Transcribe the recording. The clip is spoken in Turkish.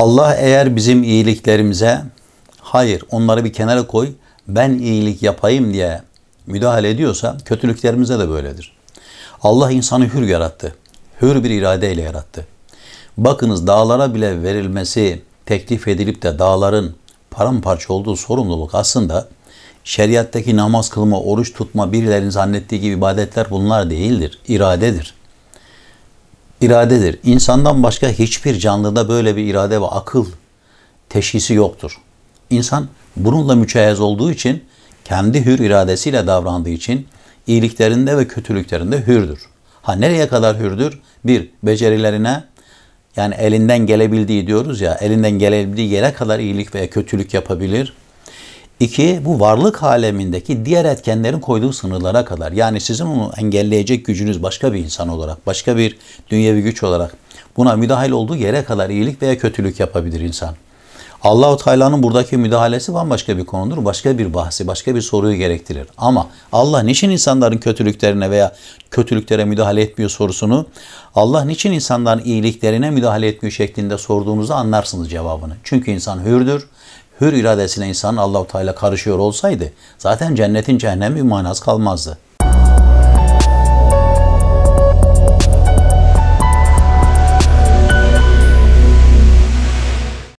Allah eğer bizim iyiliklerimize hayır onları bir kenara koy ben iyilik yapayım diye müdahale ediyorsa kötülüklerimize de böyledir. Allah insanı hür yarattı. Hür bir iradeyle yarattı. Bakınız dağlara bile verilmesi teklif edilip de dağların paramparça olduğu sorumluluk aslında şeriattaki namaz kılma, oruç tutma, birilerin zannettiği gibi ibadetler bunlar değildir. İradedir iradedir. İnsandan başka hiçbir canlıda böyle bir irade ve akıl teşhisi yoktur. İnsan bununla müçehez olduğu için kendi hür iradesiyle davrandığı için iyiliklerinde ve kötülüklerinde hürdür. Ha nereye kadar hürdür? Bir, becerilerine yani elinden gelebildiği diyoruz ya, elinden gelebildiği yere kadar iyilik veya kötülük yapabilir. İki, bu varlık alemindeki diğer etkenlerin koyduğu sınırlara kadar. Yani sizin onu engelleyecek gücünüz başka bir insan olarak, başka bir dünyevi güç olarak buna müdahil olduğu yere kadar iyilik veya kötülük yapabilir insan. Allahu Teala'nın buradaki müdahalesi bambaşka bir konudur. Başka bir bahsi, başka bir soruyu gerektirir. Ama Allah niçin insanların kötülüklerine veya kötülüklere müdahale etmiyor sorusunu, Allah niçin insanların iyiliklerine müdahale etmiyor şeklinde sorduğunuzu anlarsınız cevabını. Çünkü insan hürdür hür iradesine insan Allahu Teala karışıyor olsaydı zaten cennetin cehennemi manası kalmazdı.